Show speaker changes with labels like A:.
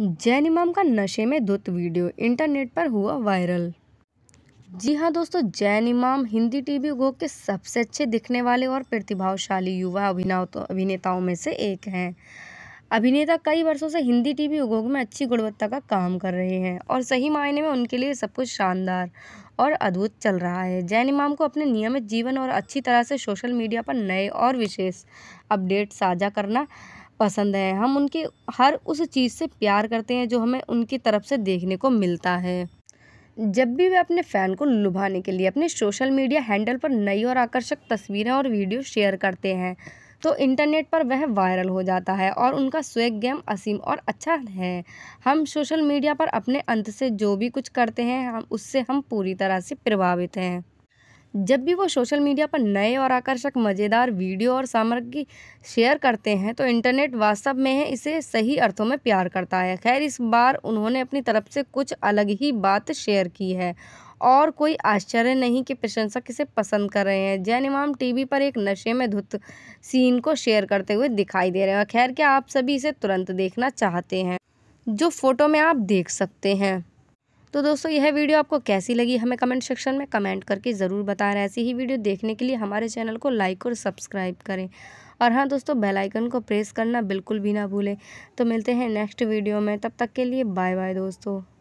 A: जैन इमाम का नशे में धुत वीडियो इंटरनेट पर हुआ वायरल जी हाँ दोस्तों जैन इमाम हिंदी टीवी उद्योग के सबसे अच्छे दिखने वाले और प्रतिभाशाली युवा तो अभिनेताओं में से एक हैं अभिनेता कई वर्षों से हिंदी टीवी उद्योग में अच्छी गुणवत्ता का काम कर रहे हैं और सही मायने में उनके लिए सब कुछ शानदार और अद्भुत चल रहा है जैन इमाम को अपने नियमित जीवन और अच्छी तरह से सोशल मीडिया पर नए और विशेष अपडेट साझा करना पसंद है हम उनकी हर उस चीज़ से प्यार करते हैं जो हमें उनकी तरफ से देखने को मिलता है जब भी वे अपने फ़ैन को लुभाने के लिए अपने सोशल मीडिया हैंडल पर नई और आकर्षक तस्वीरें और वीडियो शेयर करते हैं तो इंटरनेट पर वह वायरल हो जाता है और उनका स्वेग गेम असीम और अच्छा है हम सोशल मीडिया पर अपने अंत से जो भी कुछ करते हैं हम उससे हम पूरी तरह से प्रभावित हैं जब भी वो सोशल मीडिया पर नए और आकर्षक मज़ेदार वीडियो और सामग्री शेयर करते हैं तो इंटरनेट वास्तव में है इसे सही अर्थों में प्यार करता है खैर इस बार उन्होंने अपनी तरफ से कुछ अलग ही बात शेयर की है और कोई आश्चर्य नहीं कि प्रशंसक इसे पसंद कर रहे हैं जैन इमाम टी पर एक नशे में धुत सीन को शेयर करते हुए दिखाई दे रहे हैं खैर क्या आप सभी इसे तुरंत देखना चाहते हैं जो फ़ोटो में आप देख सकते हैं तो दोस्तों यह वीडियो आपको कैसी लगी हमें कमेंट सेक्शन में कमेंट करके ज़रूर बताएं ऐसी ही वीडियो देखने के लिए हमारे चैनल को लाइक और सब्सक्राइब करें और हाँ दोस्तों बेल आइकन को प्रेस करना बिल्कुल भी ना भूलें तो मिलते हैं नेक्स्ट वीडियो में तब तक के लिए बाय बाय दोस्तों